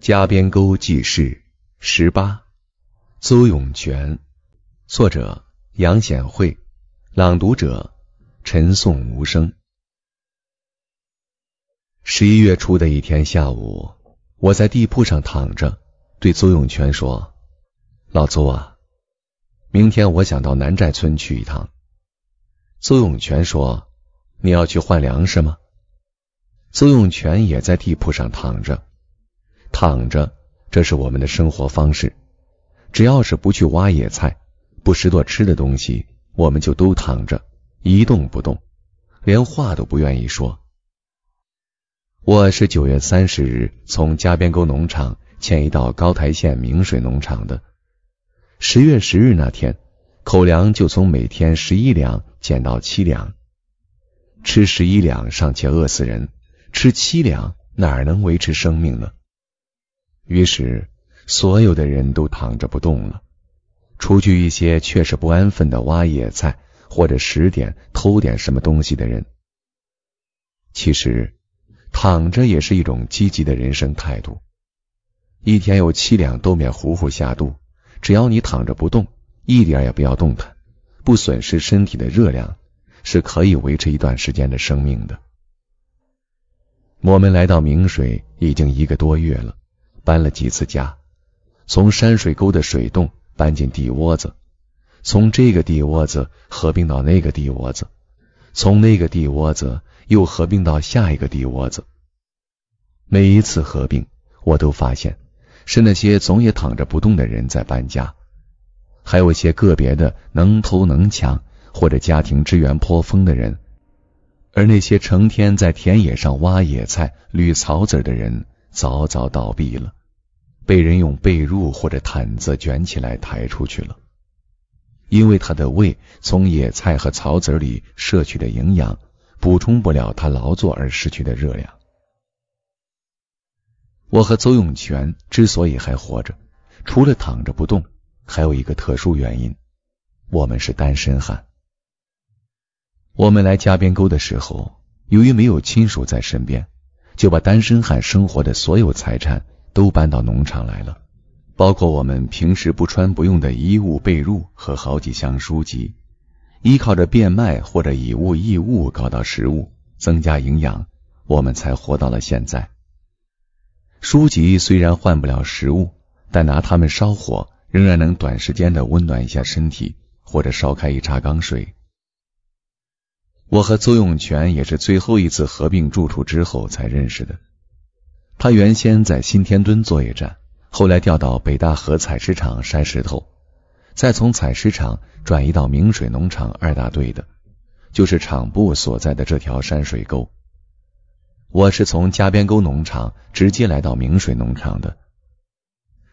加边沟记事十八，邹永泉，作者杨显惠，朗读者陈颂无声。十一月初的一天下午，我在地铺上躺着，对邹永泉说：“老邹啊，明天我想到南寨村去一趟。”邹永泉说：“你要去换粮食吗？”邹永泉也在地铺上躺着。躺着，这是我们的生活方式。只要是不去挖野菜、不拾掇吃的东西，我们就都躺着，一动不动，连话都不愿意说。我是九月三十日从加边沟农场迁移到高台县明水农场的。十月十日那天，口粮就从每天十一两减到七两。吃十一两尚且饿死人，吃七两哪能维持生命呢？于是，所有的人都躺着不动了，除去一些确实不安分的挖野菜或者拾点偷点什么东西的人。其实，躺着也是一种积极的人生态度。一天有七两豆面糊糊下肚，只要你躺着不动，一点也不要动弹，不损失身体的热量，是可以维持一段时间的生命的。我们来到明水已经一个多月了。搬了几次家，从山水沟的水洞搬进地窝子，从这个地窝子合并到那个地窝子，从那个地窝子又合并到下一个地窝子。每一次合并，我都发现是那些总也躺着不动的人在搬家，还有一些个别的能偷能抢或者家庭资源颇丰的人，而那些成天在田野上挖野菜、捋草籽的人。早早倒闭了，被人用被褥或者毯子卷起来抬出去了，因为他的胃从野菜和草籽儿里摄取的营养，补充不了他劳作而失去的热量。我和邹永泉之所以还活着，除了躺着不动，还有一个特殊原因：我们是单身汉。我们来夹边沟的时候，由于没有亲属在身边。就把单身汉生活的所有财产都搬到农场来了，包括我们平时不穿不用的衣物、被褥和好几箱书籍。依靠着变卖或者以物易物搞到食物，增加营养，我们才活到了现在。书籍虽然换不了食物，但拿它们烧火，仍然能短时间的温暖一下身体，或者烧开一茶缸水。我和邹永泉也是最后一次合并住处之后才认识的。他原先在新天墩作业站，后来调到北大河采石场筛石头，再从采石场转移到明水农场二大队的，就是厂部所在的这条山水沟。我是从加边沟农场直接来到明水农场的。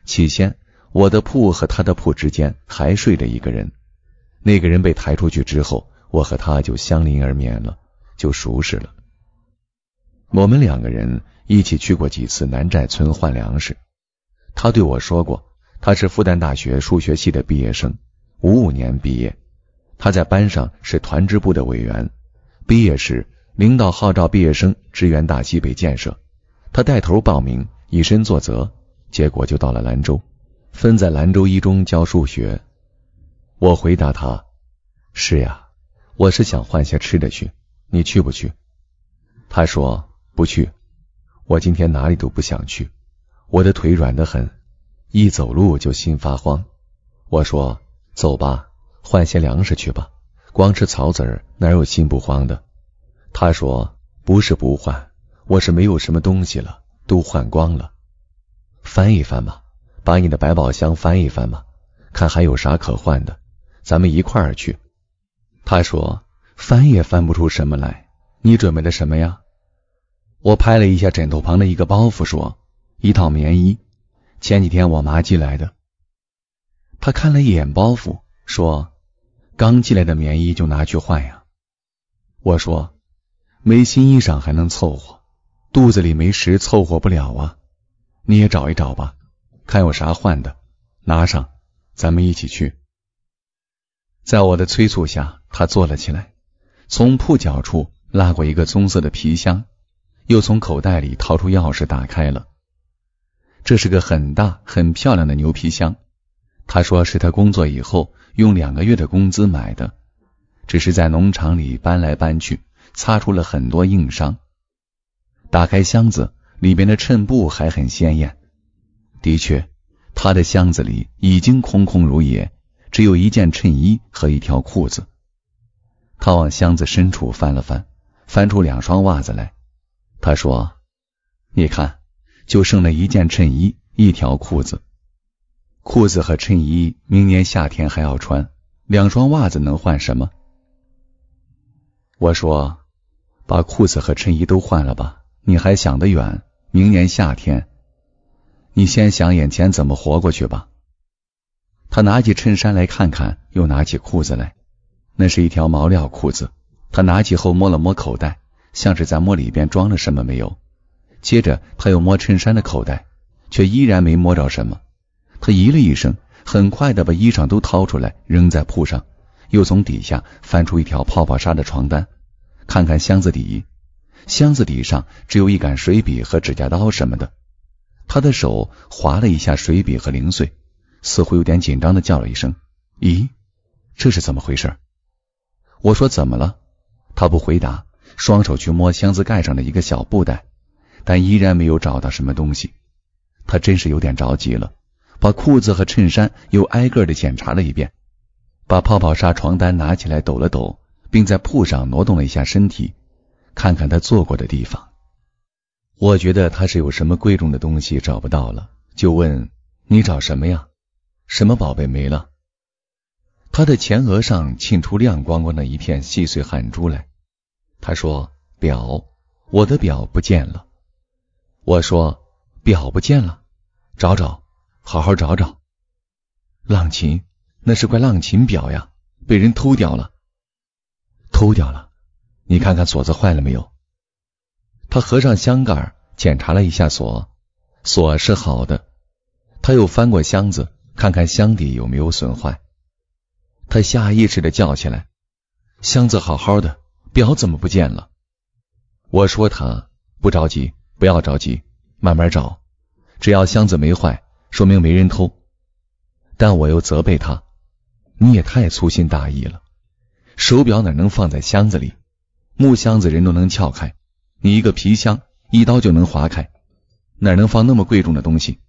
起先，我的铺和他的铺之间还睡着一个人，那个人被抬出去之后。我和他就相邻而眠了，就熟识了。我们两个人一起去过几次南寨村换粮食。他对我说过，他是复旦大学数学系的毕业生，五五年毕业。他在班上是团支部的委员。毕业时，领导号召毕业生支援大西北建设，他带头报名，以身作则，结果就到了兰州，分在兰州一中教数学。我回答他：“是呀。”我是想换些吃的去，你去不去？他说不去，我今天哪里都不想去，我的腿软的很，一走路就心发慌。我说走吧，换些粮食去吧，光吃草籽儿哪有心不慌的？他说不是不换，我是没有什么东西了，都换光了，翻一翻吧，把你的百宝箱翻一翻吧，看还有啥可换的，咱们一块儿去。他说：“翻也翻不出什么来，你准备的什么呀？”我拍了一下枕头旁的一个包袱，说：“一套棉衣，前几天我妈寄来的。”他看了一眼包袱，说：“刚寄来的棉衣就拿去换呀？”我说：“没新衣裳还能凑合，肚子里没食凑合不了啊。你也找一找吧，看有啥换的，拿上，咱们一起去。”在我的催促下，他坐了起来，从铺角处拉过一个棕色的皮箱，又从口袋里掏出钥匙打开了。这是个很大、很漂亮的牛皮箱，他说是他工作以后用两个月的工资买的，只是在农场里搬来搬去，擦出了很多硬伤。打开箱子，里边的衬布还很鲜艳。的确，他的箱子里已经空空如也。只有一件衬衣和一条裤子，他往箱子深处翻了翻，翻出两双袜子来。他说：“你看，就剩了一件衬衣、一条裤子，裤子和衬衣明年夏天还要穿，两双袜子能换什么？”我说：“把裤子和衬衣都换了吧，你还想得远，明年夏天，你先想眼前怎么活过去吧。”他拿起衬衫来看看，又拿起裤子来。那是一条毛料裤子。他拿起后摸了摸口袋，像是在摸里边装了什么没有。接着他又摸衬衫的口袋，却依然没摸着什么。他咦了一声，很快的把衣裳都掏出来扔在铺上，又从底下翻出一条泡泡纱的床单，看看箱子底，箱子底上只有一杆水笔和指甲刀什么的。他的手划了一下水笔和零碎。似乎有点紧张的叫了一声：“咦，这是怎么回事？”我说：“怎么了？”他不回答，双手去摸箱子盖上的一个小布袋，但依然没有找到什么东西。他真是有点着急了，把裤子和衬衫又挨个的检查了一遍，把泡泡纱床单拿起来抖了抖，并在铺上挪动了一下身体，看看他坐过的地方。我觉得他是有什么贵重的东西找不到了，就问：“你找什么呀？”什么宝贝没了？他的前额上沁出亮光光的一片细碎汗珠来。他说：“表，我的表不见了。”我说：“表不见了，找找，好好找找。”浪琴，那是块浪琴表呀，被人偷掉了，偷掉了。你看看锁子坏了没有？他合上箱盖，检查了一下锁，锁是好的。他又翻过箱子。看看箱底有没有损坏，他下意识的叫起来：“箱子好好的，表怎么不见了？”我说：“他不着急，不要着急，慢慢找。只要箱子没坏，说明没人偷。但我又责备他：你也太粗心大意了。手表哪能放在箱子里？木箱子人都能撬开，你一个皮箱，一刀就能划开，哪能放那么贵重的东西？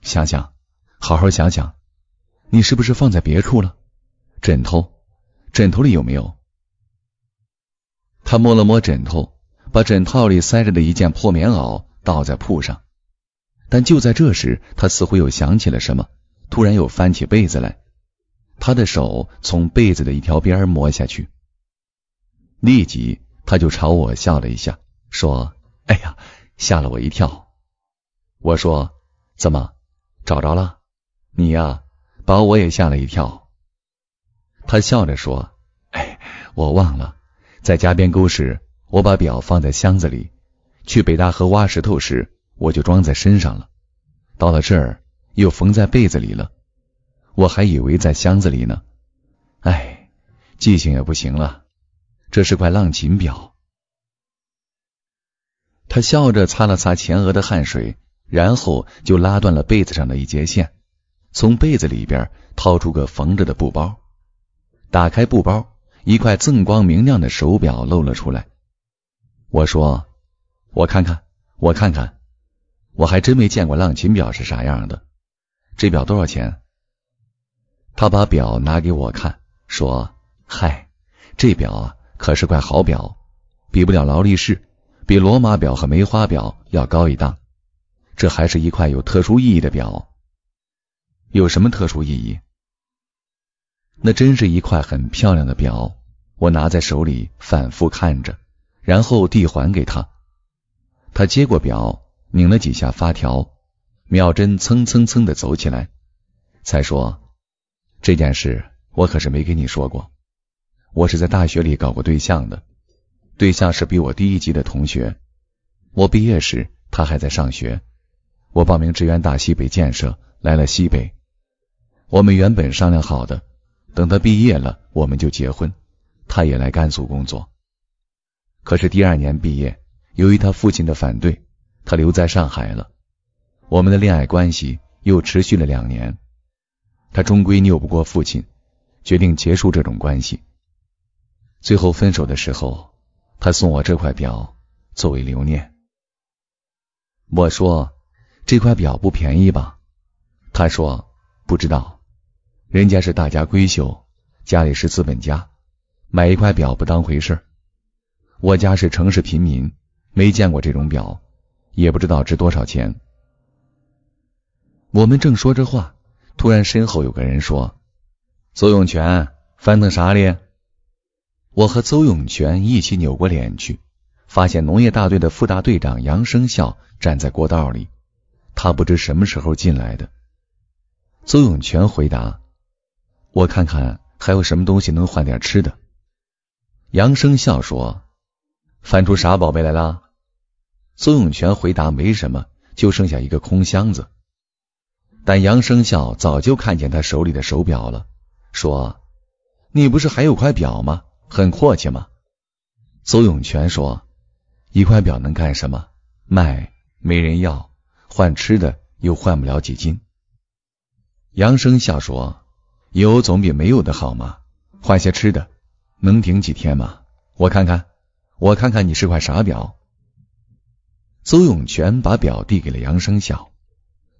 想想。”好好想想，你是不是放在别处了？枕头，枕头里有没有？他摸了摸枕头，把枕套里塞着的一件破棉袄倒在铺上。但就在这时，他似乎又想起了什么，突然又翻起被子来。他的手从被子的一条边摸下去，立即他就朝我笑了一下，说：“哎呀，吓了我一跳。”我说：“怎么，找着了？”你呀，把我也吓了一跳。他笑着说：“哎，我忘了，在家边沟时，我把表放在箱子里；去北大河挖石头时，我就装在身上了；到了这儿，又缝在被子里了。我还以为在箱子里呢。哎，记性也不行了。这是块浪琴表。”他笑着擦了擦前额的汗水，然后就拉断了被子上的一截线。从被子里边掏出个缝着的布包，打开布包，一块锃光明亮的手表露了出来。我说：“我看看，我看看，我还真没见过浪琴表是啥样的。这表多少钱？”他把表拿给我看，说：“嗨，这表啊可是块好表，比不了劳力士，比罗马表和梅花表要高一档。这还是一块有特殊意义的表。”有什么特殊意义？那真是一块很漂亮的表，我拿在手里反复看着，然后递还给他。他接过表，拧了几下发条，秒针蹭蹭蹭的走起来，才说：“这件事我可是没跟你说过。我是在大学里搞过对象的，对象是比我低一级的同学。我毕业时他还在上学，我报名支援大西北建设，来了西北。”我们原本商量好的，等他毕业了我们就结婚，他也来甘肃工作。可是第二年毕业，由于他父亲的反对，他留在上海了。我们的恋爱关系又持续了两年，他终归拗不过父亲，决定结束这种关系。最后分手的时候，他送我这块表作为留念。我说：“这块表不便宜吧？”他说：“不知道。”人家是大家闺秀，家里是资本家，买一块表不当回事儿。我家是城市贫民，没见过这种表，也不知道值多少钱。我们正说着话，突然身后有个人说：“邹永泉，翻腾啥哩？”我和邹永泉一起扭过脸去，发现农业大队的副大队长杨生孝站在过道里。他不知什么时候进来的。邹永泉回答。我看看还有什么东西能换点吃的。杨生笑说：“翻出啥宝贝来啦？”邹永泉回答：“没什么，就剩下一个空箱子。”但杨生笑早就看见他手里的手表了，说：“你不是还有块表吗？很阔气吗？”邹永泉说：“一块表能干什么？卖没人要，换吃的又换不了几斤。”杨生笑说。有总比没有的好嘛？换些吃的，能顶几天吗？我看看，我看看，你是块啥表？邹永泉把表递给了杨生孝，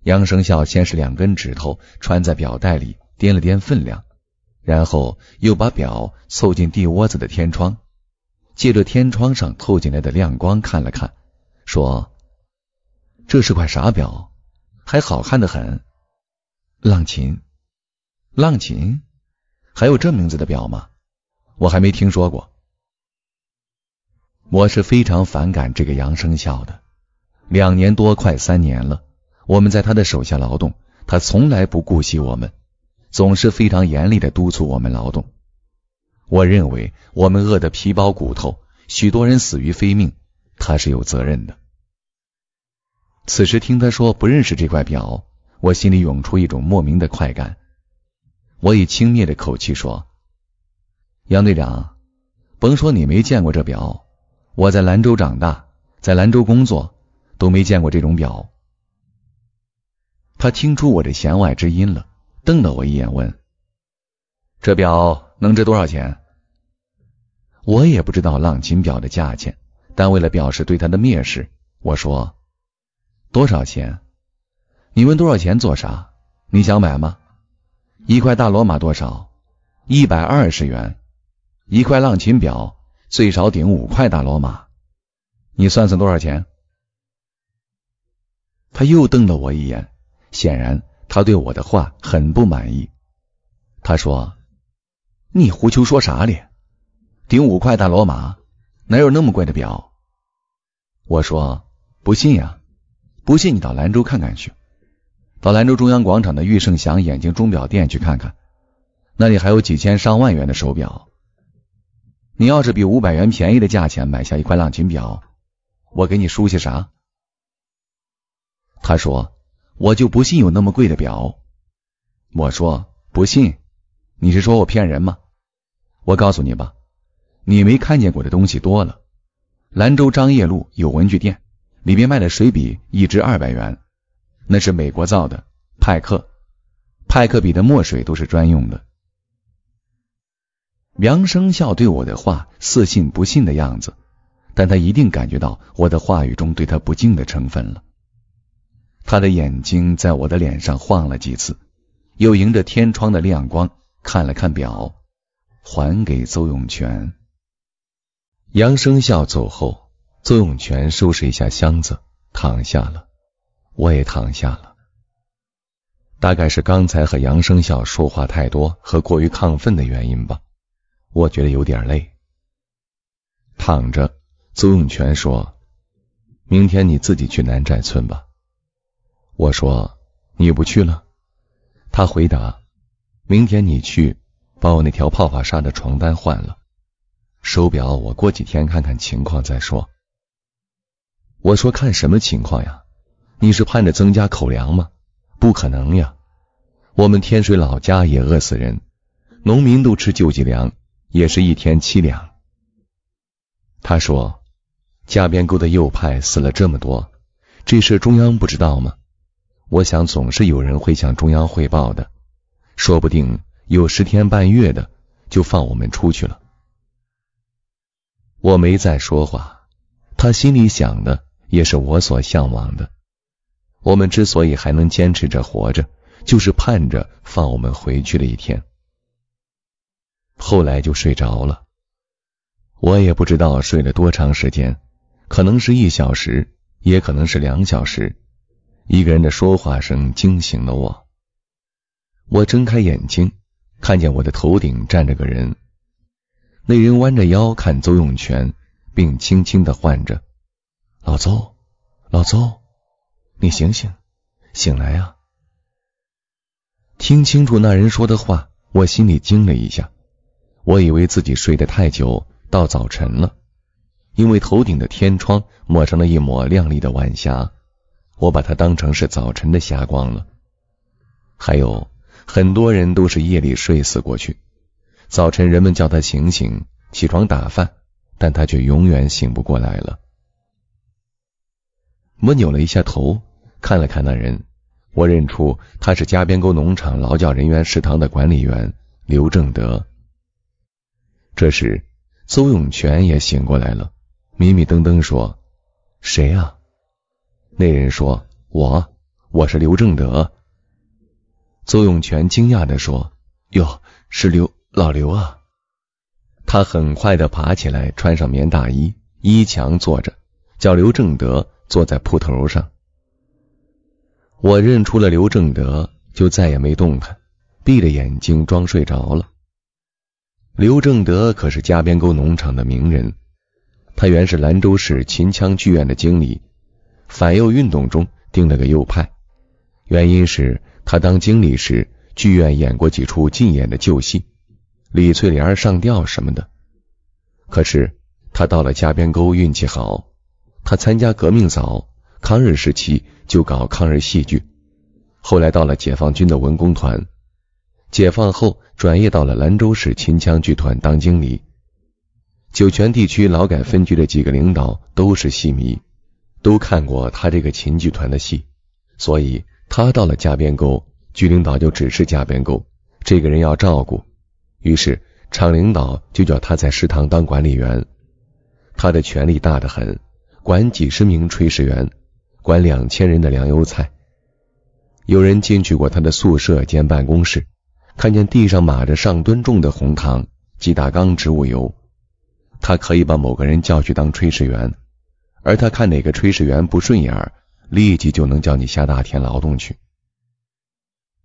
杨生孝先是两根指头穿在表带里掂了掂分量，然后又把表凑近地窝子的天窗，借着天窗上透进来的亮光看了看，说：“这是块啥表？还好看的很，浪琴。”浪琴，还有这名字的表吗？我还没听说过。我是非常反感这个杨生肖的，两年多快三年了，我们在他的手下劳动，他从来不顾惜我们，总是非常严厉的督促我们劳动。我认为我们饿得皮包骨头，许多人死于非命，他是有责任的。此时听他说不认识这块表，我心里涌出一种莫名的快感。我以轻蔑的口气说：“杨队长，甭说你没见过这表，我在兰州长大，在兰州工作都没见过这种表。”他听出我的弦外之音了，瞪了我一眼，问：“这表能值多少钱？”我也不知道浪琴表的价钱，但为了表示对他的蔑视，我说：“多少钱？你问多少钱做啥？你想买吗？”一块大罗马多少？一百二十元。一块浪琴表最少顶五块大罗马，你算算多少钱？他又瞪了我一眼，显然他对我的话很不满意。他说：“你胡球说啥哩？顶五块大罗马，哪有那么贵的表？”我说：“不信呀，不信你到兰州看看去。”到兰州中央广场的玉盛祥眼镜钟表店去看看，那里还有几千上万元的手表。你要是比五百元便宜的价钱买下一块浪琴表，我给你输些啥？他说：“我就不信有那么贵的表。”我说：“不信？你是说我骗人吗？”我告诉你吧，你没看见过的东西多了。兰州张掖路有文具店，里面卖的水笔一支二百元。那是美国造的，派克，派克笔的墨水都是专用的。杨生笑对我的话似信不信的样子，但他一定感觉到我的话语中对他不敬的成分了。他的眼睛在我的脸上晃了几次，又迎着天窗的亮光看了看表，还给邹永泉。杨生笑走后，邹永泉收拾一下箱子，躺下了。我也躺下了，大概是刚才和杨生笑说话太多和过于亢奋的原因吧，我觉得有点累。躺着，邹永泉说：“明天你自己去南寨村吧。”我说：“你不去了？”他回答：“明天你去，把我那条泡泡纱的床单换了。手表我过几天看看情况再说。”我说：“看什么情况呀？”你是盼着增加口粮吗？不可能呀！我们天水老家也饿死人，农民都吃救济粮，也是一天七两。他说：“加边沟的右派死了这么多，这事中央不知道吗？我想总是有人会向中央汇报的，说不定有十天半月的就放我们出去了。”我没再说话，他心里想的也是我所向往的。我们之所以还能坚持着活着，就是盼着放我们回去的一天。后来就睡着了，我也不知道睡了多长时间，可能是一小时，也可能是两小时。一个人的说话声惊醒了我。我睁开眼睛，看见我的头顶站着个人，那人弯着腰看邹永权，并轻轻的唤着：“老邹，老邹。”你醒醒，醒来啊！听清楚那人说的话，我心里惊了一下。我以为自己睡得太久，到早晨了。因为头顶的天窗抹成了一抹亮丽的晚霞，我把它当成是早晨的霞光了。还有很多人都是夜里睡死过去，早晨人们叫他醒醒，起床打饭，但他却永远醒不过来了。我扭了一下头。看了看那人，我认出他是加边沟农场劳教人员食堂的管理员刘正德。这时，邹永泉也醒过来了，迷迷瞪瞪说：“谁呀？”那人说：“我，我是刘正德。”邹永泉惊讶的说：“哟，是刘老刘啊！”他很快的爬起来，穿上棉大衣，衣墙坐着，叫刘正德坐在铺头上。我认出了刘正德，就再也没动弹，闭着眼睛装睡着了。刘正德可是加边沟农场的名人，他原是兰州市秦腔剧院的经理，反右运动中定了个右派，原因是他当经理时，剧院演过几出禁演的旧戏，李翠莲上吊什么的。可是他到了加边沟运气好，他参加革命早。抗日时期就搞抗日戏剧，后来到了解放军的文工团，解放后转业到了兰州市秦腔剧团当经理。酒泉地区劳改分局的几个领导都是戏迷，都看过他这个秦剧团的戏，所以他到了加边沟，局领导就指示加边沟这个人要照顾，于是厂领导就叫他在食堂当管理员，他的权力大得很，管几十名炊事员。管两千人的粮油菜，有人进去过他的宿舍兼办公室，看见地上码着上吨重的红糖、几大缸植物油。他可以把某个人叫去当炊事员，而他看哪个炊事员不顺眼，立即就能叫你下大田劳动去。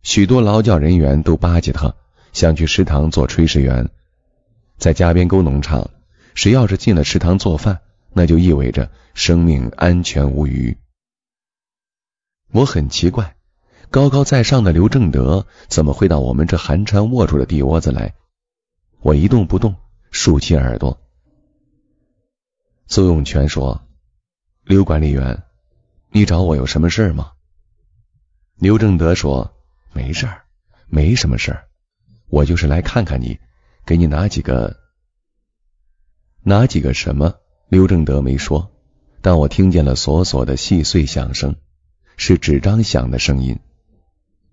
许多劳教人员都巴结他，想去食堂做炊事员。在家边沟农场，谁要是进了食堂做饭，那就意味着生命安全无虞。我很奇怪，高高在上的刘正德怎么会到我们这寒碜龌龊的地窝子来？我一动不动，竖起耳朵。苏永泉说：“刘管理员，你找我有什么事儿吗？”刘正德说：“没事儿，没什么事儿，我就是来看看你，给你拿几个……拿几个什么？”刘正德没说，但我听见了索索的细碎响声。是纸张响的声音，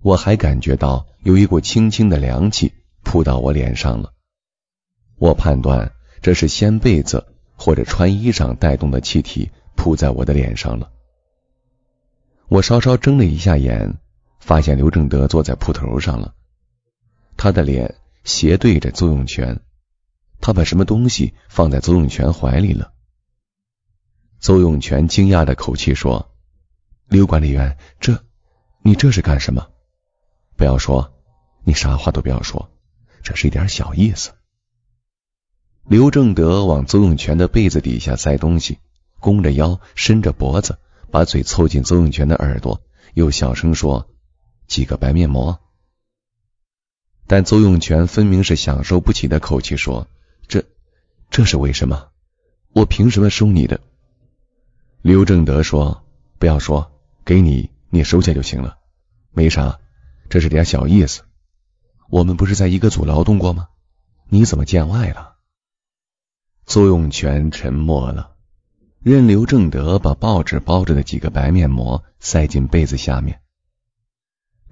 我还感觉到有一股轻轻的凉气扑到我脸上了。我判断这是掀被子或者穿衣裳带动的气体扑在我的脸上了。我稍稍睁了一下眼，发现刘正德坐在铺头上了，他的脸斜对着邹永全，他把什么东西放在邹永全怀里了。邹永全惊讶的口气说。刘管理员，这，你这是干什么？不要说，你啥话都不要说，这是一点小意思。刘正德往邹永泉的被子底下塞东西，弓着腰，伸着脖子，把嘴凑近邹永泉的耳朵，又小声说：“几个白面膜。”但邹永泉分明是享受不起的口气说：“这，这是为什么？我凭什么收你的？”刘正德说：“不要说。”给你，你收下就行了，没啥，这是点小意思。我们不是在一个组劳动过吗？你怎么见外了？邹永全沉默了，任刘正德把报纸包着的几个白面膜塞进被子下面。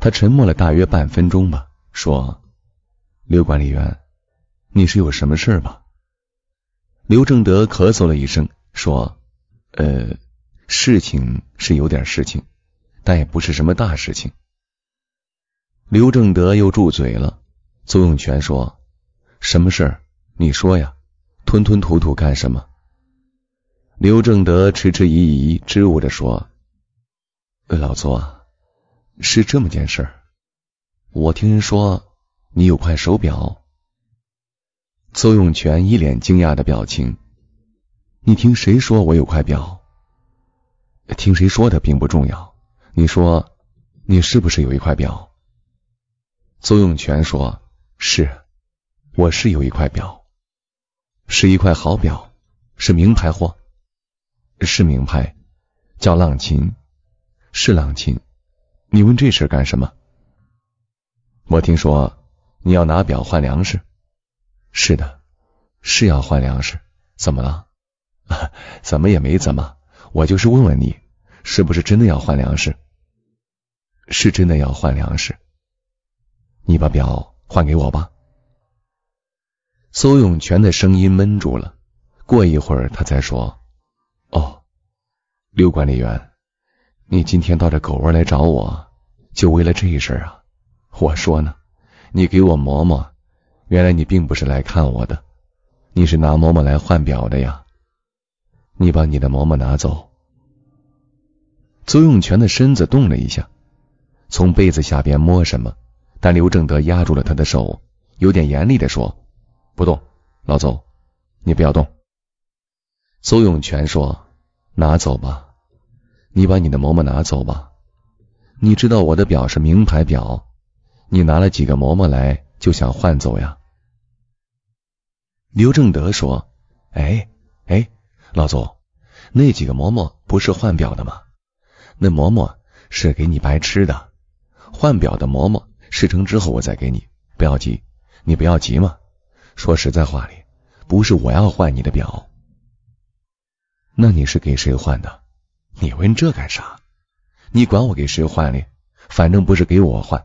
他沉默了大约半分钟吧，说：“刘管理员，你是有什么事吧？”刘正德咳嗽了一声，说：“呃。”事情是有点事情，但也不是什么大事情。刘正德又住嘴了。邹永泉说：“什么事儿？你说呀，吞吞吐吐干什么？”刘正德迟迟疑疑，支吾着说：“老邹啊，是这么件事。我听人说你有块手表。”邹永泉一脸惊讶的表情：“你听谁说我有块表？”听谁说的并不重要。你说，你是不是有一块表？邹永泉说：“是，我是有一块表，是一块好表，是名牌货，是名牌，叫浪琴，是浪琴。你问这事干什么？我听说你要拿表换粮食，是的，是要换粮食。怎么了？怎么也没怎么。”我就是问问你，是不是真的要换粮食？是真的要换粮食。你把表换给我吧。苏永泉的声音闷住了。过一会儿，他才说：“哦，刘管理员，你今天到这狗窝来找我，就为了这一事儿啊？我说呢，你给我馍馍，原来你并不是来看我的，你是拿馍馍来换表的呀。”你把你的馍馍拿走。邹永泉的身子动了一下，从被子下边摸什么，但刘正德压住了他的手，有点严厉的说：“不动，老邹，你不要动。”邹永泉说：“拿走吧，你把你的馍馍拿走吧。你知道我的表是名牌表，你拿了几个馍馍来就想换走呀？”刘正德说：“哎，哎。”老总，那几个嬷嬷不是换表的吗？那嬷嬷是给你白吃的，换表的嬷嬷事成之后我再给你，不要急，你不要急嘛。说实在话里，不是我要换你的表，那你是给谁换的？你问这干啥？你管我给谁换哩？反正不是给我换，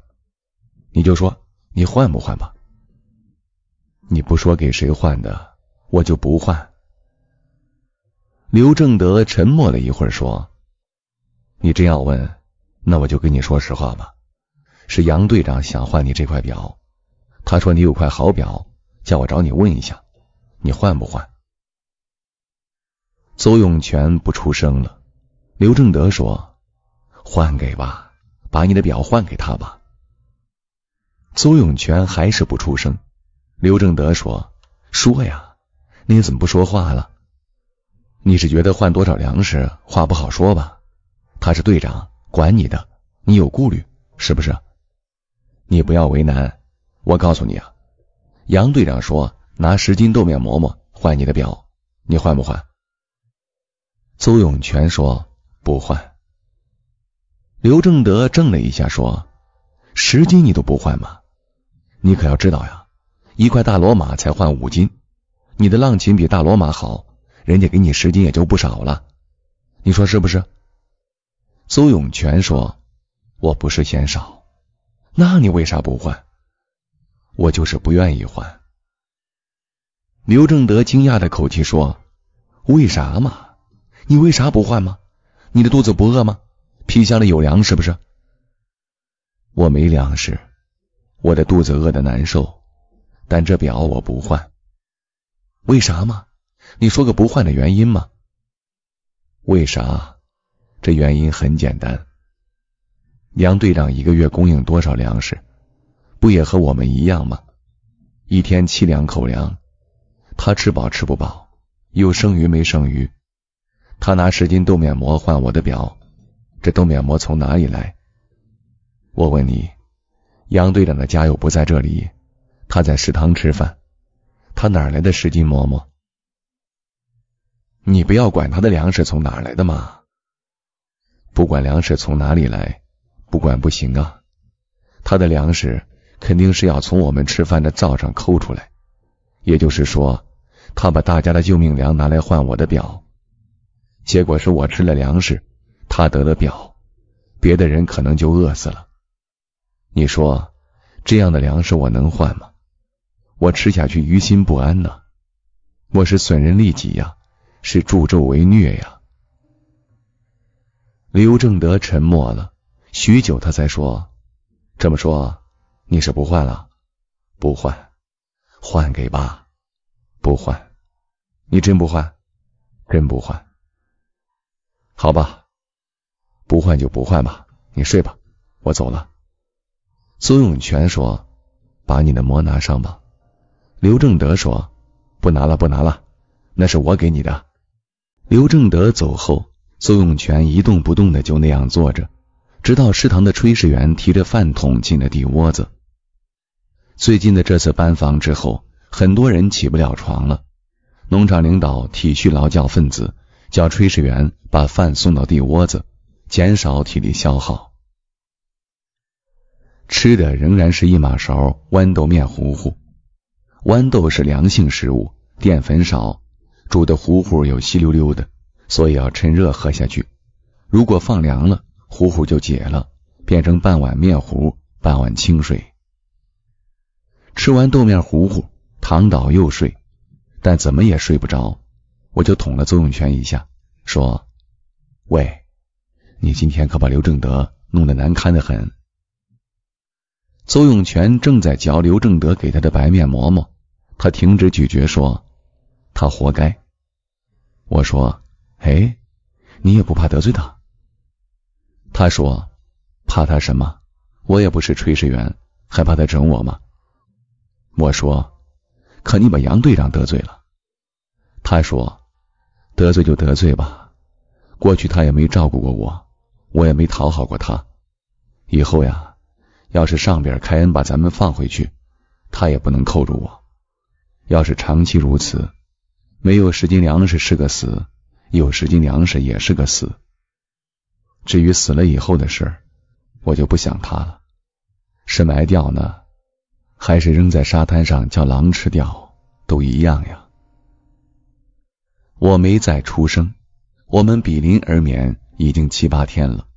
你就说你换不换吧。你不说给谁换的，我就不换。刘正德沉默了一会儿，说：“你真要问，那我就跟你说实话吧。是杨队长想换你这块表，他说你有块好表，叫我找你问一下，你换不换？”邹永泉不出声了。刘正德说：“换给吧，把你的表换给他吧。”邹永泉还是不出声。刘正德说：“说呀，你怎么不说话了？”你是觉得换多少粮食话不好说吧？他是队长，管你的，你有顾虑是不是？你不要为难，我告诉你啊，杨队长说拿十斤豆面馍馍换你的表，你换不换？邹永泉说不换。刘正德怔了一下说：“十斤你都不换吗？你可要知道呀，一块大罗马才换五斤，你的浪琴比大罗马好。”人家给你十斤也就不少了，你说是不是？苏永全说：“我不是嫌少，那你为啥不换？我就是不愿意换。”刘正德惊讶的口气说：“为啥嘛？你为啥不换吗？你的肚子不饿吗？皮箱里有粮食不是？”“我没粮食，我的肚子饿的难受，但这表我不换。为啥嘛？”你说个不换的原因吗？为啥？这原因很简单。杨队长一个月供应多少粮食？不也和我们一样吗？一天七两口粮，他吃饱吃不饱，有剩余没剩余？他拿十斤豆面馍换我的表，这豆面馍从哪里来？我问你，杨队长的家又不在这里，他在食堂吃饭，他哪来的十斤馍馍？你不要管他的粮食从哪来的嘛。不管粮食从哪里来，不管不行啊。他的粮食肯定是要从我们吃饭的灶上抠出来，也就是说，他把大家的救命粮拿来换我的表，结果是我吃了粮食，他得了表，别的人可能就饿死了。你说这样的粮食我能换吗？我吃下去于心不安呐，我是损人利己呀。是助纣为虐呀！刘正德沉默了许久，他才说：“这么说，你是不换了？不换？换给爸？不换？你真不换？真不换？好吧，不换就不换吧。你睡吧，我走了。”孙永全说：“把你的馍拿上吧。”刘正德说：“不拿了，不拿了，那是我给你的。”刘正德走后，苏永全一动不动的就那样坐着，直到食堂的炊事员提着饭桶进了地窝子。最近的这次搬房之后，很多人起不了床了。农场领导体恤劳教分子，叫炊事员把饭送到地窝子，减少体力消耗。吃的仍然是一马勺豌豆面糊糊，豌豆是凉性食物，淀粉少。煮的糊糊有稀溜溜的，所以要趁热喝下去。如果放凉了，糊糊就解了，变成半碗面糊，半碗清水。吃完豆面糊糊，躺倒又睡，但怎么也睡不着。我就捅了邹永泉一下，说：“喂，你今天可把刘正德弄得难堪的很。”邹永泉正在嚼刘正德给他的白面馍馍，他停止咀嚼说。他活该，我说，哎，你也不怕得罪他？他说，怕他什么？我也不是炊事员，还怕他整我吗？我说，可你把杨队长得罪了。他说，得罪就得罪吧，过去他也没照顾过我，我也没讨好过他。以后呀，要是上边开恩把咱们放回去，他也不能扣住我。要是长期如此。没有十斤粮食是个死，有十斤粮食也是个死。至于死了以后的事儿，我就不想他了。是埋掉呢，还是扔在沙滩上叫狼吃掉，都一样呀。我没再出声。我们比邻而眠已经七八天了，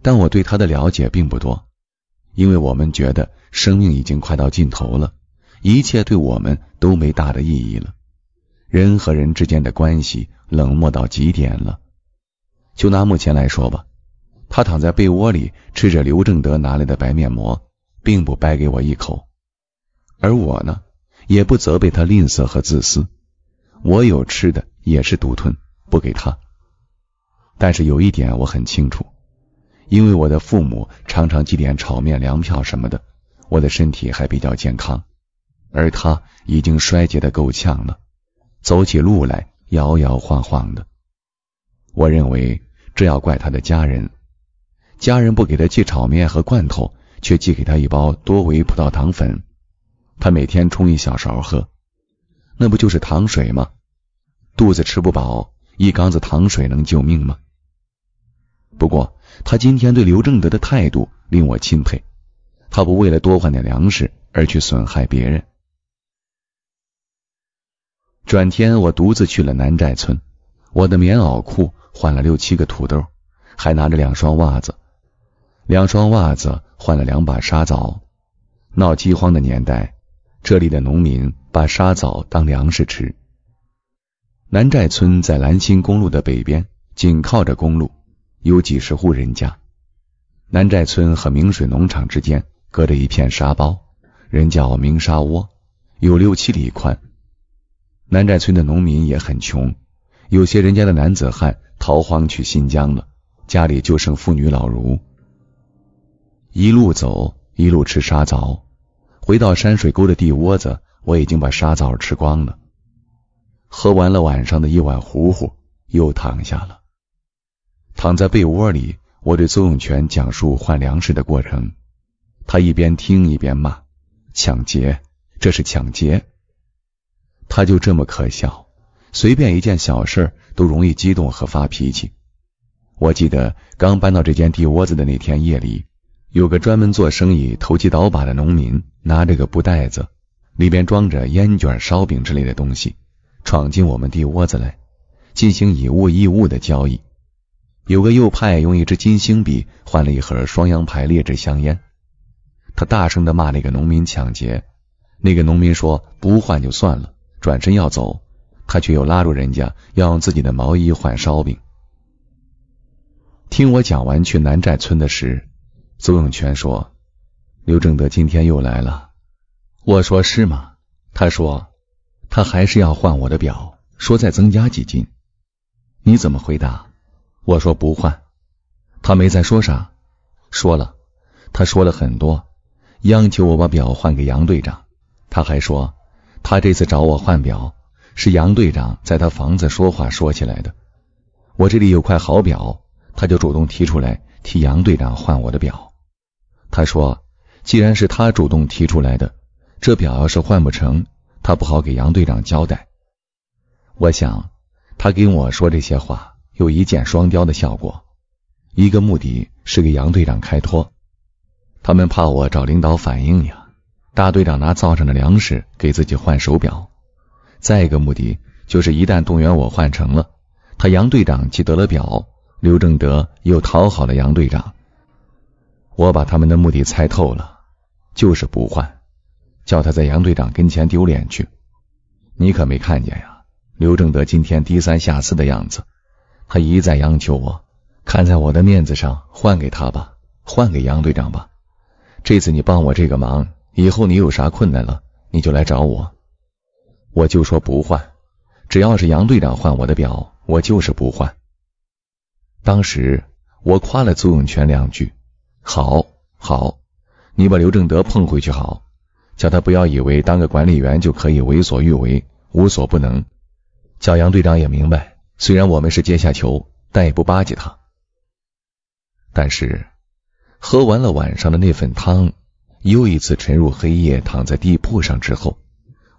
但我对他的了解并不多，因为我们觉得生命已经快到尽头了，一切对我们都没大的意义了。人和人之间的关系冷漠到极点了。就拿目前来说吧，他躺在被窝里吃着刘正德拿来的白面膜，并不掰给我一口；而我呢，也不责备他吝啬和自私。我有吃的也是独吞，不给他。但是有一点我很清楚，因为我的父母常常寄点炒面、粮票什么的，我的身体还比较健康，而他已经衰竭的够呛了。走起路来摇摇晃晃的，我认为这要怪他的家人。家人不给他寄炒面和罐头，却寄给他一包多维葡萄糖粉。他每天冲一小勺喝，那不就是糖水吗？肚子吃不饱，一缸子糖水能救命吗？不过他今天对刘正德的态度令我钦佩，他不为了多换点粮食而去损害别人。转天，我独自去了南寨村。我的棉袄裤换了六七个土豆，还拿着两双袜子。两双袜子换了两把沙枣。闹饥荒的年代，这里的农民把沙枣当粮食吃。南寨村在兰新公路的北边，紧靠着公路，有几十户人家。南寨村和明水农场之间隔着一片沙包，人叫明沙窝，有六七里宽。南寨村的农民也很穷，有些人家的男子汉逃荒去新疆了，家里就剩妇女老如。一路走，一路吃沙枣，回到山水沟的地窝子，我已经把沙枣吃光了，喝完了晚上的一碗糊糊，又躺下了。躺在被窝里，我对邹永权讲述换粮食的过程，他一边听一边骂：“抢劫，这是抢劫。”他就这么可笑，随便一件小事都容易激动和发脾气。我记得刚搬到这间地窝子的那天夜里，有个专门做生意投机倒把的农民，拿着个布袋子，里边装着烟卷、烧饼之类的东西，闯进我们地窝子来，进行以物易物的交易。有个右派用一支金星笔换了一盒双羊牌劣质香烟，他大声的骂那个农民抢劫。那个农民说：“不换就算了。”转身要走，他却又拉住人家，要用自己的毛衣换烧饼。听我讲完去南寨村的事，邹永泉说：“刘正德今天又来了。”我说：“是吗？”他说：“他还是要换我的表，说再增加几斤。”你怎么回答？我说：“不换。”他没再说啥，说了，他说了很多，央求我把表换给杨队长。他还说。他这次找我换表，是杨队长在他房子说话说起来的。我这里有块好表，他就主动提出来替杨队长换我的表。他说，既然是他主动提出来的，这表要是换不成，他不好给杨队长交代。我想，他跟我说这些话，有一箭双雕的效果，一个目的是给杨队长开脱，他们怕我找领导反映呀。大队长拿灶上的粮食给自己换手表，再一个目的就是一旦动员我换成了，他杨队长既得了表，刘正德又讨好了杨队长。我把他们的目的猜透了，就是不换，叫他在杨队长跟前丢脸去。你可没看见呀，刘正德今天低三下四的样子，他一再央求我，看在我的面子上换给他吧，换给杨队长吧。这次你帮我这个忙。以后你有啥困难了，你就来找我，我就说不换。只要是杨队长换我的表，我就是不换。当时我夸了朱永泉两句，好好，你把刘正德碰回去好，叫他不要以为当个管理员就可以为所欲为、无所不能。叫杨队长也明白，虽然我们是阶下囚，但也不巴结他。但是喝完了晚上的那份汤。又一次沉入黑夜，躺在地铺上之后，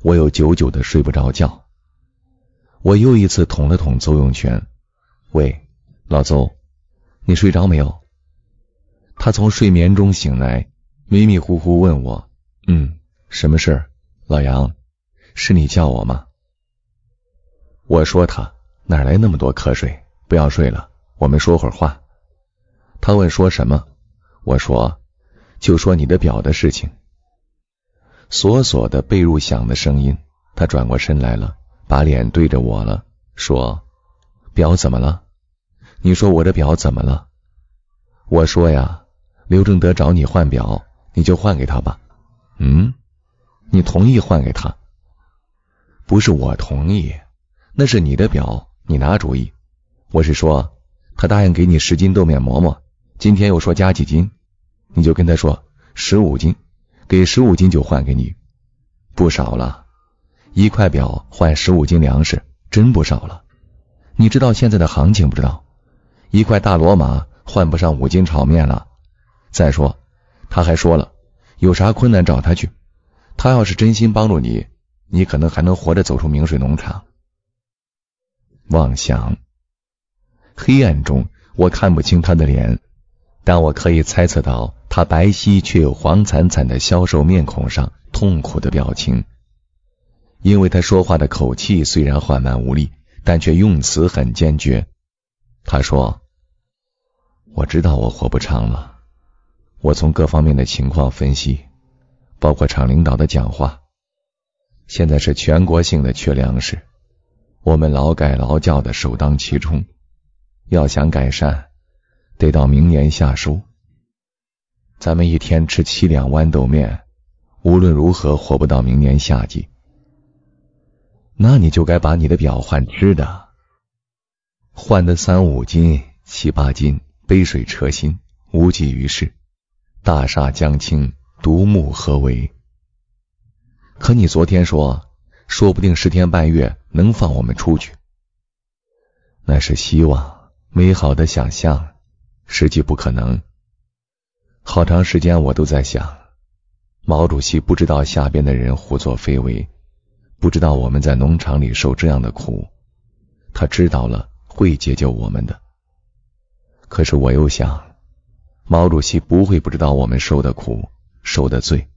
我又久久的睡不着觉。我又一次捅了捅邹永全，喂，老邹，你睡着没有？”他从睡眠中醒来，迷迷糊糊问我，“嗯，什么事儿？老杨，是你叫我吗？”我说：“他哪来那么多瞌睡？不要睡了，我们说会儿话。”他问：“说什么？”我说。就说你的表的事情，索索的被褥响的声音，他转过身来了，把脸对着我了，说：“表怎么了？你说我的表怎么了？”我说：“呀，刘正德找你换表，你就换给他吧。”嗯，你同意换给他？不是我同意，那是你的表，你拿主意。我是说，他答应给你十斤豆面馍馍，今天又说加几斤。你就跟他说十五斤，给十五斤就换给你，不少了。一块表换十五斤粮食，真不少了。你知道现在的行情不知道？一块大罗马换不上五斤炒面了。再说，他还说了，有啥困难找他去。他要是真心帮助你，你可能还能活着走出明水农场。妄想。黑暗中，我看不清他的脸，但我可以猜测到。他白皙却又黄惨惨的消瘦面孔上痛苦的表情，因为他说话的口气虽然缓慢无力，但却用词很坚决。他说：“我知道我活不长了。我从各方面的情况分析，包括厂领导的讲话，现在是全国性的缺粮食，我们劳改劳教的首当其冲。要想改善，得到明年夏收。”咱们一天吃七两豌豆面，无论如何活不到明年夏季。那你就该把你的表换吃的，换的三五斤、七八斤，杯水车薪，无济于事。大厦将倾，独木何为？可你昨天说，说不定十天半月能放我们出去，那是希望，美好的想象，实际不可能。好长时间，我都在想，毛主席不知道下边的人胡作非为，不知道我们在农场里受这样的苦，他知道了会解救我们的。可是我又想，毛主席不会不知道我们受的苦、受的罪，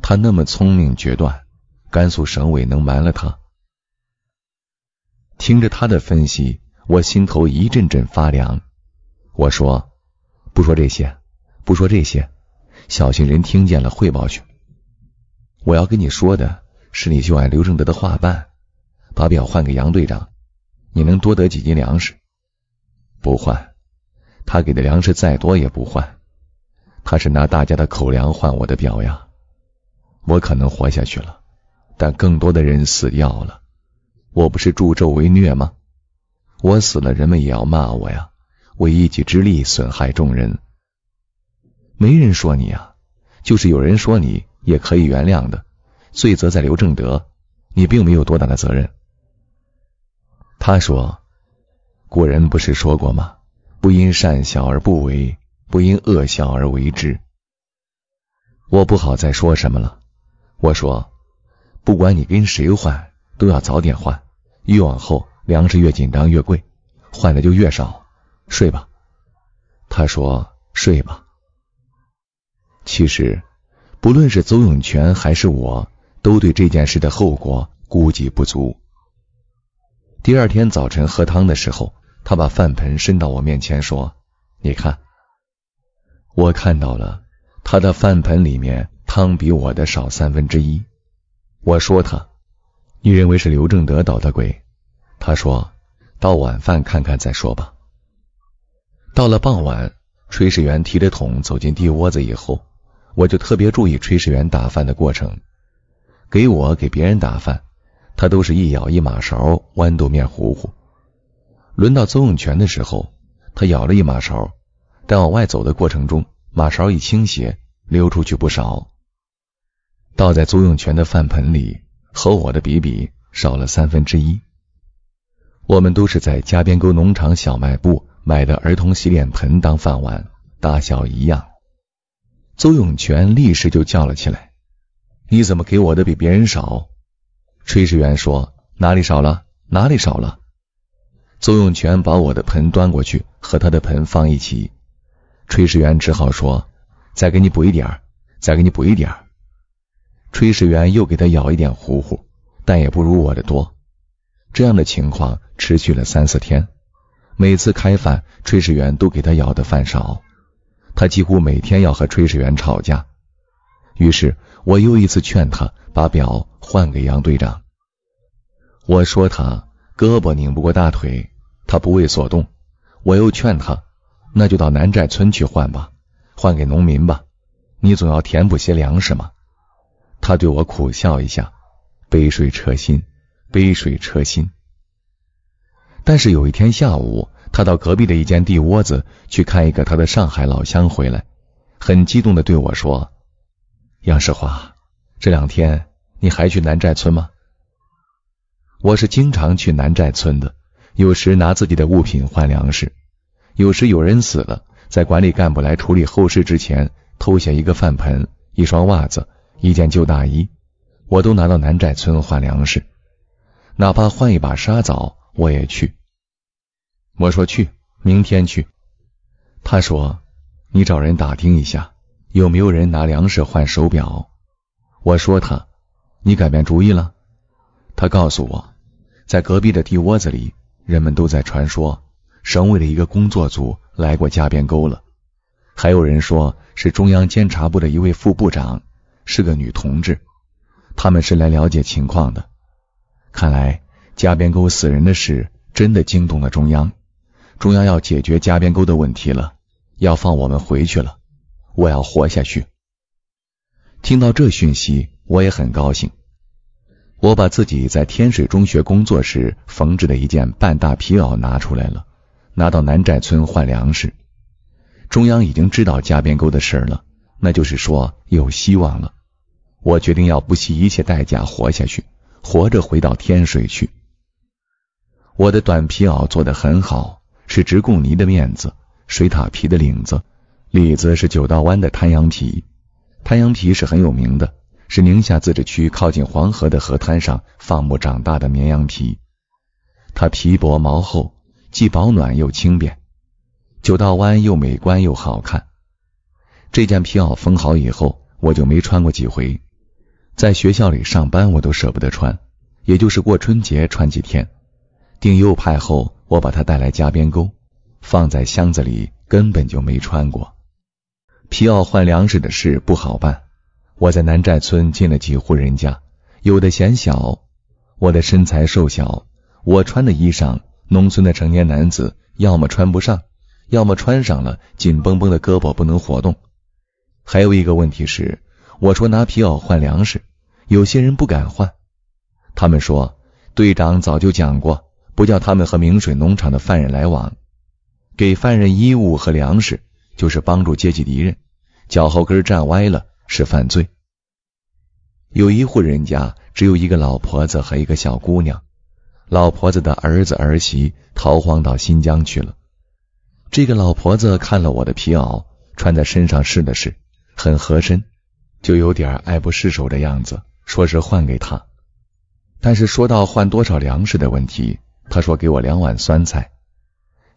他那么聪明决断，甘肃省委能瞒了他？听着他的分析，我心头一阵阵发凉。我说，不说这些。不说这些，小心人听见了汇报去。我要跟你说的是，你就按刘正德的话办，把表换给杨队长，你能多得几斤粮食。不换，他给的粮食再多也不换。他是拿大家的口粮换我的表呀。我可能活下去了，但更多的人死掉了。我不是助纣为虐吗？我死了，人们也要骂我呀。为一己之力损害众人。没人说你啊，就是有人说你也可以原谅的，罪责在刘正德，你并没有多大的责任。他说，古人不是说过吗？不因善小而不为，不因恶小而为之。我不好再说什么了。我说，不管你跟谁换，都要早点换，越往后粮食越紧张越贵，换的就越少。睡吧。他说，睡吧。其实，不论是邹永泉还是我，都对这件事的后果估计不足。第二天早晨喝汤的时候，他把饭盆伸到我面前说：“你看。”我看到了，他的饭盆里面汤比我的少三分之一。我说他：“你认为是刘正德捣的鬼？”他说到晚饭看看再说吧。到了傍晚，炊事员提着桶走进地窝子以后。我就特别注意炊事员打饭的过程，给我给别人打饭，他都是一舀一马勺豌豆面糊糊。轮到邹永泉的时候，他舀了一马勺，但往外走的过程中，马勺一倾斜，溜出去不少，倒在邹永泉的饭盆里，和我的比比少了三分之一。我们都是在加边沟农场小卖部买的儿童洗脸盆当饭碗，大小一样。邹永全立时就叫了起来：“你怎么给我的比别人少？”炊事员说：“哪里少了？哪里少了？”邹永全把我的盆端过去，和他的盆放一起。炊事员只好说：“再给你补一点儿，再给你补一点儿。”炊事员又给他舀一点糊糊，但也不如我的多。这样的情况持续了三四天，每次开饭，炊事员都给他舀的饭少。他几乎每天要和炊事员吵架，于是我又一次劝他把表换给杨队长。我说他胳膊拧不过大腿，他不为所动。我又劝他，那就到南寨村去换吧，换给农民吧，你总要填补些粮食嘛。他对我苦笑一下，杯水车薪，杯水车薪。但是有一天下午。他到隔壁的一间地窝子去看一个他的上海老乡回来，很激动的对我说：“杨世华，这两天你还去南寨村吗？”我是经常去南寨村的，有时拿自己的物品换粮食，有时有人死了，在管理干部来处理后事之前偷下一个饭盆、一双袜子、一件旧大衣，我都拿到南寨村换粮食，哪怕换一把沙枣，我也去。我说去，明天去。他说：“你找人打听一下，有没有人拿粮食换手表？”我说：“他，你改变主意了？”他告诉我，在隔壁的地窝子里，人们都在传说，省委的一个工作组来过加边沟了。还有人说是中央监察部的一位副部长，是个女同志，他们是来了解情况的。看来加边沟死人的事真的惊动了中央。中央要解决加边沟的问题了，要放我们回去了。我要活下去。听到这讯息，我也很高兴。我把自己在天水中学工作时缝制的一件半大皮袄拿出来了，拿到南寨村换粮食。中央已经知道加边沟的事了，那就是说有希望了。我决定要不惜一切代价活下去，活着回到天水去。我的短皮袄做得很好。是直贡泥的面子，水獭皮的领子，里子是九道湾的滩羊皮。滩羊皮是很有名的，是宁夏自治区靠近黄河的河滩上放牧长大的绵羊皮。它皮薄毛厚，既保暖又轻便。九道湾又美观又好看。这件皮袄缝好以后，我就没穿过几回。在学校里上班，我都舍不得穿，也就是过春节穿几天。定右派后。我把它带来加边沟，放在箱子里，根本就没穿过。皮袄换粮食的事不好办。我在南寨村进了几户人家，有的嫌小，我的身材瘦小，我穿的衣裳，农村的成年男子要么穿不上，要么穿上了紧绷绷的胳膊不能活动。还有一个问题是，我说拿皮袄换粮食，有些人不敢换，他们说队长早就讲过。不叫他们和明水农场的犯人来往，给犯人衣物和粮食，就是帮助阶级敌人。脚后跟站歪了是犯罪。有一户人家只有一个老婆子和一个小姑娘，老婆子的儿子儿媳逃荒到新疆去了。这个老婆子看了我的皮袄，穿在身上试了试，很合身，就有点爱不释手的样子，说是换给她。但是说到换多少粮食的问题，他说：“给我两碗酸菜，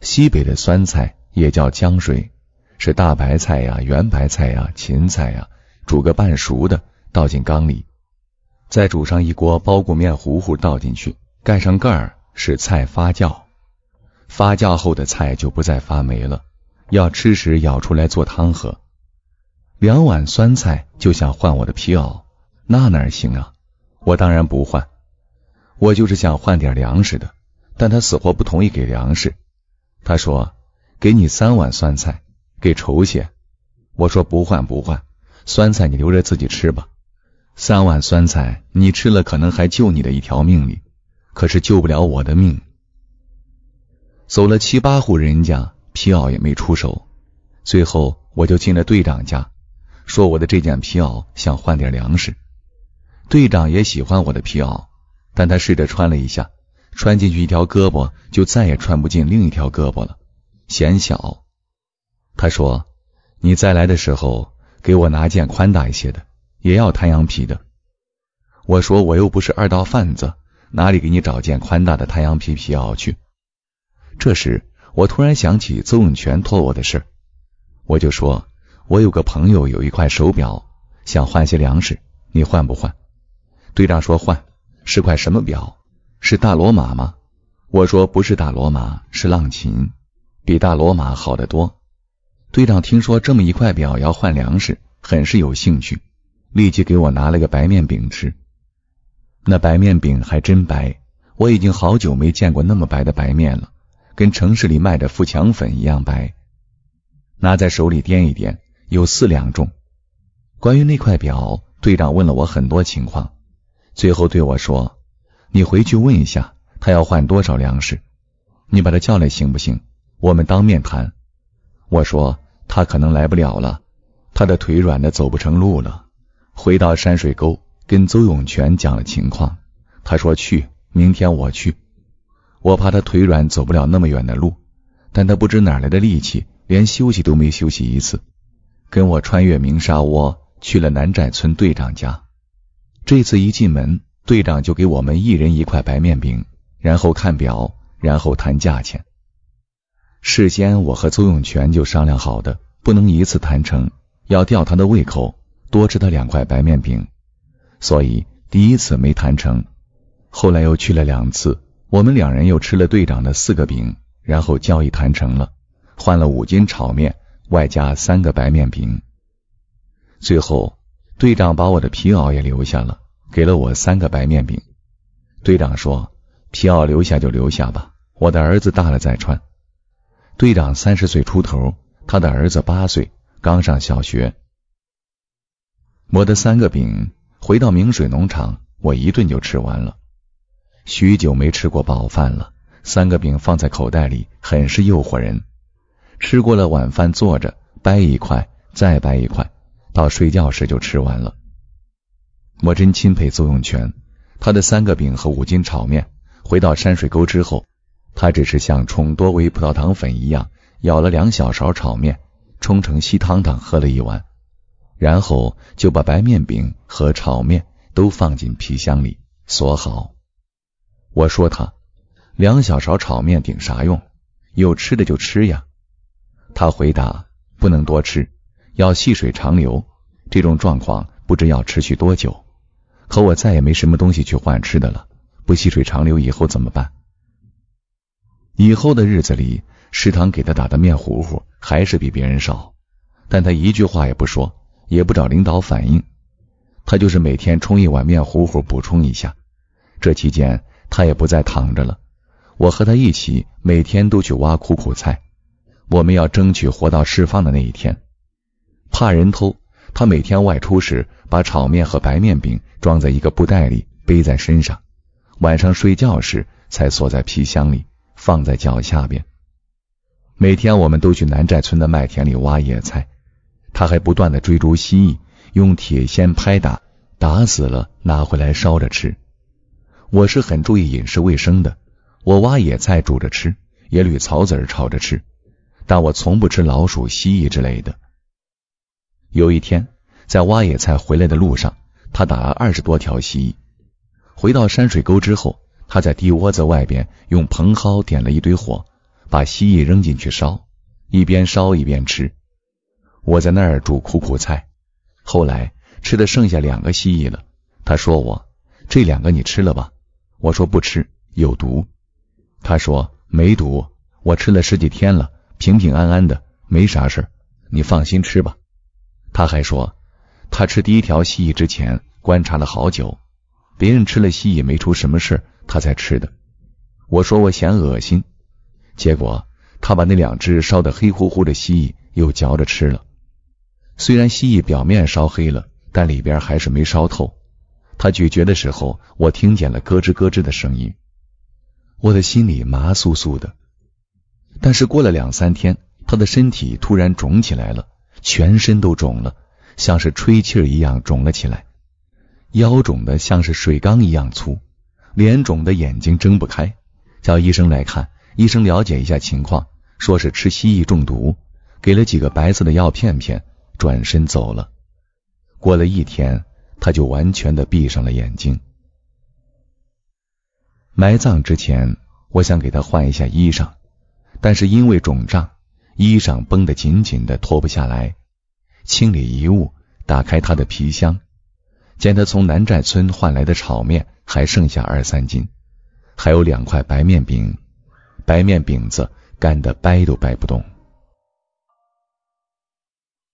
西北的酸菜也叫浆水，是大白菜呀、圆白菜呀、芹菜呀，煮个半熟的，倒进缸里，再煮上一锅包谷面糊糊倒进去，盖上盖儿，使菜发酵。发酵后的菜就不再发霉了。要吃时舀出来做汤喝。两碗酸菜就想换我的皮袄，那哪行啊？我当然不换，我就是想换点粮食的。”但他死活不同意给粮食，他说：“给你三碗酸菜，给酬谢。”我说：“不换不换，酸菜你留着自己吃吧。三碗酸菜你吃了，可能还救你的一条命里，可是救不了我的命。”走了七八户人家，皮袄也没出手。最后，我就进了队长家，说我的这件皮袄想换点粮食。队长也喜欢我的皮袄，但他试着穿了一下。穿进去一条胳膊，就再也穿不进另一条胳膊了，嫌小。他说：“你再来的时候，给我拿件宽大一些的，也要滩羊皮的。”我说：“我又不是二道贩子，哪里给你找件宽大的滩羊皮皮袄去？”这时，我突然想起邹永泉托我的事我就说：“我有个朋友有一块手表，想换些粮食，你换不换？”队长说：“换，是块什么表？”是大罗马吗？我说不是大罗马，是浪琴，比大罗马好得多。队长听说这么一块表要换粮食，很是有兴趣，立即给我拿了个白面饼吃。那白面饼还真白，我已经好久没见过那么白的白面了，跟城市里卖的富强粉一样白。拿在手里掂一掂，有四两重。关于那块表，队长问了我很多情况，最后对我说。你回去问一下，他要换多少粮食？你把他叫来行不行？我们当面谈。我说他可能来不了了，他的腿软的走不成路了。回到山水沟，跟邹永泉讲了情况。他说去，明天我去。我怕他腿软走不了那么远的路，但他不知哪来的力气，连休息都没休息一次，跟我穿越鸣沙窝，去了南寨村队长家。这次一进门。队长就给我们一人一块白面饼，然后看表，然后谈价钱。事先我和邹永泉就商量好的，不能一次谈成，要吊他的胃口，多吃他两块白面饼。所以第一次没谈成，后来又去了两次，我们两人又吃了队长的四个饼，然后交易谈成了，换了五斤炒面，外加三个白面饼。最后，队长把我的皮袄也留下了。给了我三个白面饼，队长说：“皮袄留下就留下吧，我的儿子大了再穿。”队长三十岁出头，他的儿子八岁，刚上小学。我的三个饼回到明水农场，我一顿就吃完了。许久没吃过饱饭了，三个饼放在口袋里，很是诱惑人。吃过了晚饭，坐着掰一块，再掰一块，到睡觉时就吃完了。我真钦佩邹永权，他的三个饼和五斤炒面，回到山水沟之后，他只是像冲多维葡萄糖粉一样，舀了两小勺炒面，冲成稀汤汤喝了一碗，然后就把白面饼和炒面都放进皮箱里锁好。我说他两小勺炒面顶啥用？有吃的就吃呀。他回答：不能多吃，要细水长流。这种状况不知要持续多久。可我再也没什么东西去换吃的了，不细水长流以后怎么办？以后的日子里，食堂给他打的面糊糊还是比别人少，但他一句话也不说，也不找领导反映，他就是每天冲一碗面糊糊补充一下。这期间，他也不再躺着了，我和他一起每天都去挖苦苦菜，我们要争取活到释放的那一天，怕人偷。他每天外出时，把炒面和白面饼装在一个布袋里背在身上，晚上睡觉时才锁在皮箱里放在脚下边。每天我们都去南寨村的麦田里挖野菜，他还不断的追逐蜥蜴，用铁锨拍打，打死了拿回来烧着吃。我是很注意饮食卫生的，我挖野菜煮着吃，野吕草籽炒着吃，但我从不吃老鼠、蜥蜴之类的。有一天，在挖野菜回来的路上，他打了二十多条蜥蜴。回到山水沟之后，他在地窝子外边用蓬蒿点了一堆火，把蜥蜴扔进去烧，一边烧一边吃。我在那儿煮苦苦菜，后来吃的剩下两个蜥蜴了。他说：“我这两个你吃了吧。”我说：“不吃，有毒。”他说：“没毒，我吃了十几天了，平平安安的，没啥事你放心吃吧。”他还说，他吃第一条蜥蜴之前观察了好久，别人吃了蜥蜴没出什么事，他才吃的。我说我嫌恶心，结果他把那两只烧得黑乎乎的蜥蜴又嚼着吃了。虽然蜥蜴表面烧黑了，但里边还是没烧透。他咀嚼的时候，我听见了咯吱咯吱的声音，我的心里麻酥酥的。但是过了两三天，他的身体突然肿起来了。全身都肿了，像是吹气儿一样肿了起来，腰肿的像是水缸一样粗，脸肿的眼睛睁不开，叫医生来看。医生了解一下情况，说是吃蜥蜴中毒，给了几个白色的药片片，转身走了。过了一天，他就完全的闭上了眼睛。埋葬之前，我想给他换一下衣裳，但是因为肿胀，衣裳绷得紧紧的，脱不下来。清理遗物，打开他的皮箱，见他从南寨村换来的炒面还剩下二三斤，还有两块白面饼，白面饼子干的掰都掰不动。